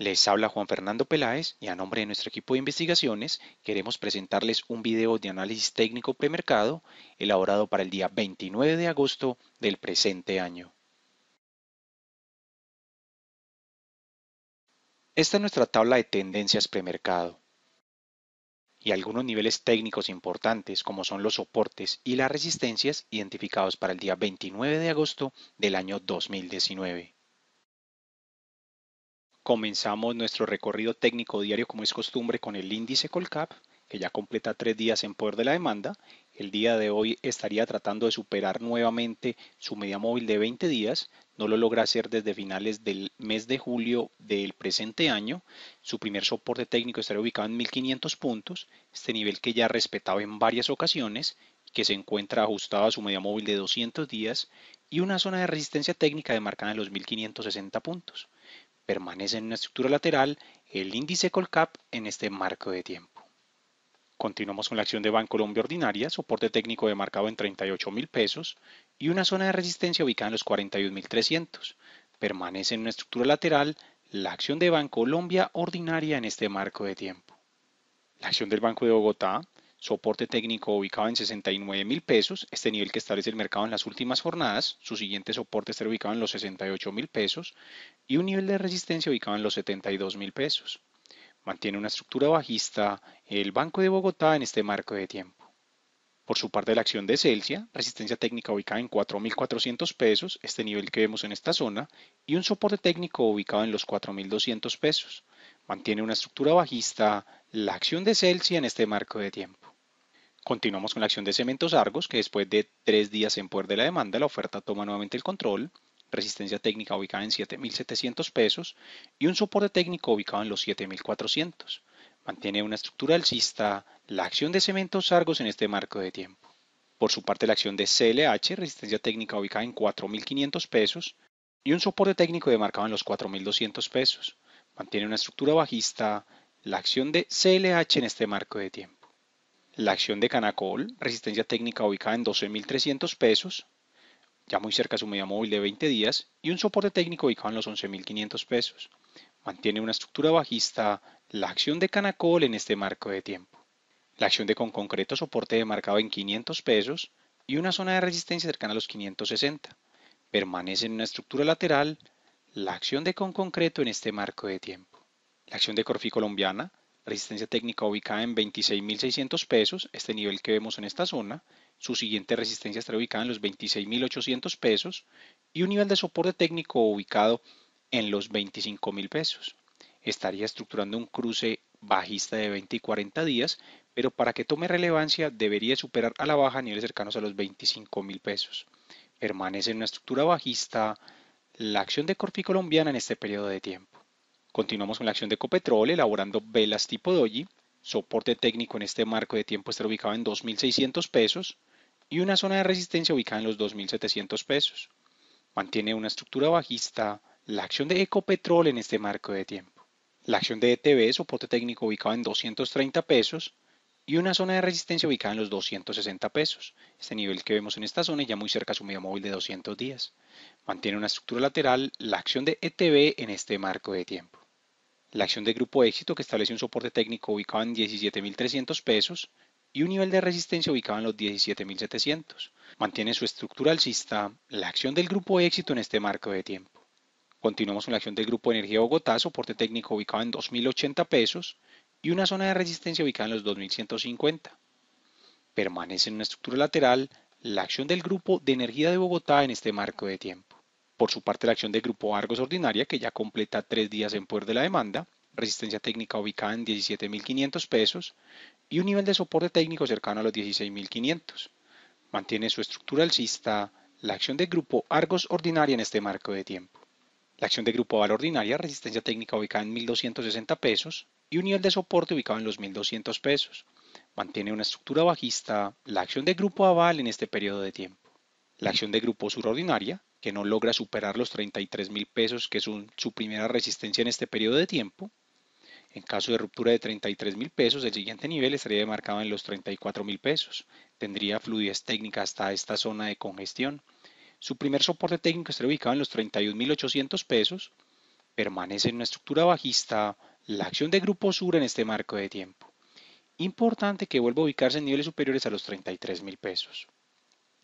Les habla Juan Fernando Peláez y a nombre de nuestro equipo de investigaciones queremos presentarles un video de análisis técnico premercado elaborado para el día 29 de agosto del presente año. Esta es nuestra tabla de tendencias premercado y algunos niveles técnicos importantes como son los soportes y las resistencias identificados para el día 29 de agosto del año 2019 comenzamos nuestro recorrido técnico diario como es costumbre con el índice Colcap, que ya completa tres días en poder de la demanda. El día de hoy estaría tratando de superar nuevamente su media móvil de 20 días. No lo logra hacer desde finales del mes de julio del presente año. Su primer soporte técnico estaría ubicado en 1500 puntos, este nivel que ya respetaba en varias ocasiones que se encuentra ajustado a su media móvil de 200 días y una zona de resistencia técnica demarcada en los 1560 puntos permanece en una estructura lateral el índice Colcap en este marco de tiempo. Continuamos con la acción de Bancolombia ordinaria, soporte técnico demarcado en 38,000 mil pesos y una zona de resistencia ubicada en los 41.300. Permanece en una estructura lateral la acción de Bancolombia ordinaria en este marco de tiempo. La acción del Banco de Bogotá, soporte técnico ubicado en 69 mil pesos, este nivel que establece el mercado en las últimas jornadas, su siguiente soporte estará ubicado en los 68 mil pesos y un nivel de resistencia ubicado en los 72 mil pesos. Mantiene una estructura bajista el Banco de Bogotá en este marco de tiempo. Por su parte, la acción de Celsius, resistencia técnica ubicada en 4.400 pesos, este nivel que vemos en esta zona, y un soporte técnico ubicado en los 4.200 pesos. Mantiene una estructura bajista la acción de Celsius en este marco de tiempo. Continuamos con la acción de Cementos Argos, que después de tres días en poder de la demanda, la oferta toma nuevamente el control, resistencia técnica ubicada en 7.700 pesos y un soporte técnico ubicado en los 7.400. Mantiene una estructura alcista la acción de Cementos Argos en este marco de tiempo. Por su parte, la acción de CLH, resistencia técnica ubicada en 4.500 pesos y un soporte técnico demarcado en los 4.200 pesos. Mantiene una estructura bajista la acción de CLH en este marco de tiempo la acción de Canacol, resistencia técnica ubicada en 12.300 pesos, ya muy cerca a su media móvil de 20 días, y un soporte técnico ubicado en los 11.500 pesos. Mantiene una estructura bajista la acción de Canacol en este marco de tiempo. La acción de con concreto soporte demarcado en 500 pesos y una zona de resistencia cercana a los 560. Permanece en una estructura lateral la acción de con concreto en este marco de tiempo. La acción de Corfi colombiana Resistencia técnica ubicada en 26.600 pesos, este nivel que vemos en esta zona. Su siguiente resistencia estará ubicada en los 26.800 pesos y un nivel de soporte técnico ubicado en los 25.000 pesos. Estaría estructurando un cruce bajista de 20 y 40 días, pero para que tome relevancia debería superar a la baja niveles cercanos a los 25.000 pesos. Permanece en una estructura bajista la acción de Corfi Colombiana en este periodo de tiempo. Continuamos con la acción de Ecopetrol elaborando velas tipo doji. Soporte técnico en este marco de tiempo estará ubicado en 2.600 pesos y una zona de resistencia ubicada en los 2.700 pesos. Mantiene una estructura bajista la acción de Ecopetrol en este marco de tiempo. La acción de ETB, soporte técnico ubicado en 230 pesos y una zona de resistencia ubicada en los 260 pesos. Este nivel que vemos en esta zona es ya muy cerca a su medio móvil de 200 días. Mantiene una estructura lateral la acción de ETB en este marco de tiempo la acción del grupo éxito que establece un soporte técnico ubicado en 17.300 pesos y un nivel de resistencia ubicado en los 17.700. Mantiene su estructura alcista la acción del grupo éxito en este marco de tiempo. Continuamos con la acción del grupo de Energía Bogotá, soporte técnico ubicado en 2.080 pesos y una zona de resistencia ubicada en los 2.150. Permanece en una estructura lateral la acción del grupo de Energía de Bogotá en este marco de tiempo. Por su parte, la acción de Grupo Argos Ordinaria, que ya completa tres días en poder de la demanda, resistencia técnica ubicada en 17.500 pesos y un nivel de soporte técnico cercano a los 16.500. Mantiene su estructura alcista la acción de Grupo Argos Ordinaria en este marco de tiempo. La acción de Grupo Aval Ordinaria, resistencia técnica ubicada en 1.260 pesos y un nivel de soporte ubicado en los 1.200 pesos. Mantiene una estructura bajista la acción de Grupo Aval en este periodo de tiempo. La acción de Grupo Sur Ordinaria, que no logra superar los 33 mil pesos, que es su primera resistencia en este periodo de tiempo. En caso de ruptura de 33 mil pesos, el siguiente nivel estaría marcado en los 34 mil pesos. Tendría fluidez técnica hasta esta zona de congestión. Su primer soporte técnico estaría ubicado en los 31.800 pesos. Permanece en una estructura bajista la acción de Grupo Sur en este marco de tiempo. Importante que vuelva a ubicarse en niveles superiores a los 33 mil pesos.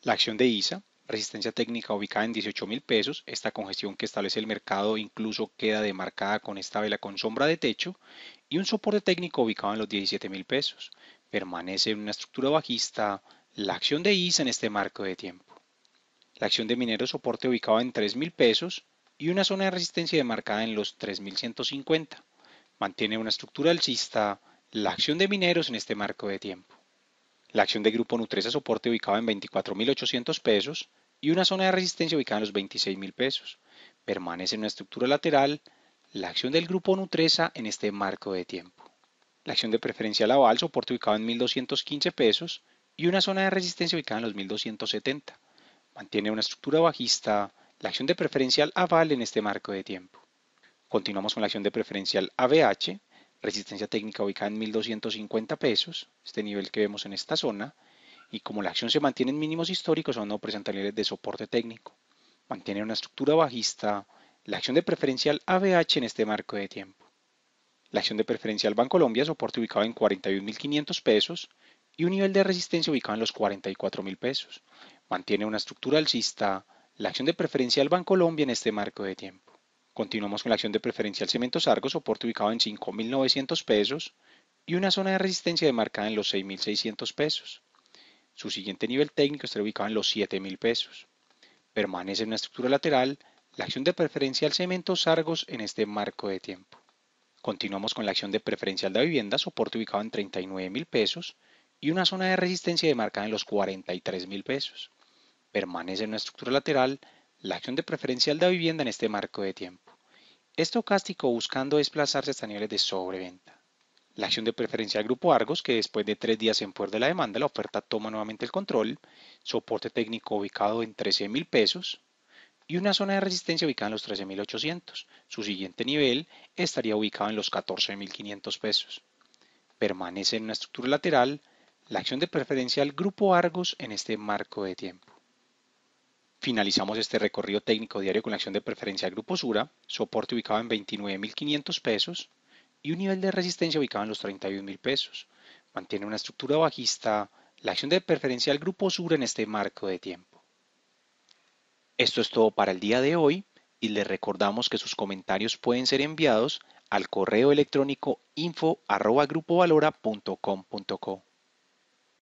La acción de ISA Resistencia técnica ubicada en 18.000 mil pesos. Esta congestión que establece el mercado incluso queda demarcada con esta vela con sombra de techo. Y un soporte técnico ubicado en los 17.000 mil pesos. Permanece en una estructura bajista la acción de ISA en este marco de tiempo. La acción de minero soporte ubicado en 3.000 mil pesos y una zona de resistencia demarcada en los 3.150. Mantiene una estructura alcista la acción de mineros en este marco de tiempo la acción de Grupo Nutresa Soporte ubicada en 24.800 pesos y una zona de resistencia ubicada en los 26.000 pesos. Permanece en una estructura lateral la acción del Grupo Nutresa en este marco de tiempo. La acción de Preferencial aval soporte ubicado en 1.215 pesos y una zona de resistencia ubicada en los 1.270. Mantiene una estructura bajista la acción de preferencial aval en este marco de tiempo. Continuamos con la acción de preferencial ABH Resistencia técnica ubicada en 1250 pesos, este nivel que vemos en esta zona. Y como la acción se mantiene en mínimos históricos, aún no presenta niveles de soporte técnico. Mantiene una estructura bajista la acción de preferencial ABH en este marco de tiempo. La acción de preferencial Bancolombia, soporte ubicado en 41.500 pesos y un nivel de resistencia ubicado en los 44.000 pesos. Mantiene una estructura alcista la acción de preferencial Bancolombia en este marco de tiempo. Continuamos con la acción de preferencial Cemento Sargos soporte ubicado en 5.900 pesos y una zona de resistencia demarcada en los 6.600 pesos. Su siguiente nivel técnico estará ubicado en los 7.000 pesos. Permanece en una estructura lateral la acción de al Cemento Sargos en este marco de tiempo. Continuamos con la acción de preferencial de vivienda, soporte ubicado en 39,000 pesos y una zona de resistencia demarcada en los 43,000 pesos. Permanece en una estructura lateral la acción de preferencial de vivienda en este marco de tiempo. Estocástico buscando desplazarse hasta niveles de sobreventa. La acción de preferencial Grupo Argos, que después de tres días en poder de la demanda, la oferta toma nuevamente el control, soporte técnico ubicado en $13,000 mil pesos y una zona de resistencia ubicada en los 13.800. Su siguiente nivel estaría ubicado en los 14.500 pesos. Permanece en una estructura lateral la acción de preferencial Grupo Argos en este marco de tiempo. Finalizamos este recorrido técnico diario con la acción de preferencia al grupo Sura, soporte ubicado en 29.500 pesos y un nivel de resistencia ubicado en los 31.000 pesos. Mantiene una estructura bajista la acción de preferencia al grupo Sura en este marco de tiempo. Esto es todo para el día de hoy y les recordamos que sus comentarios pueden ser enviados al correo electrónico info.grupovalora.com.co.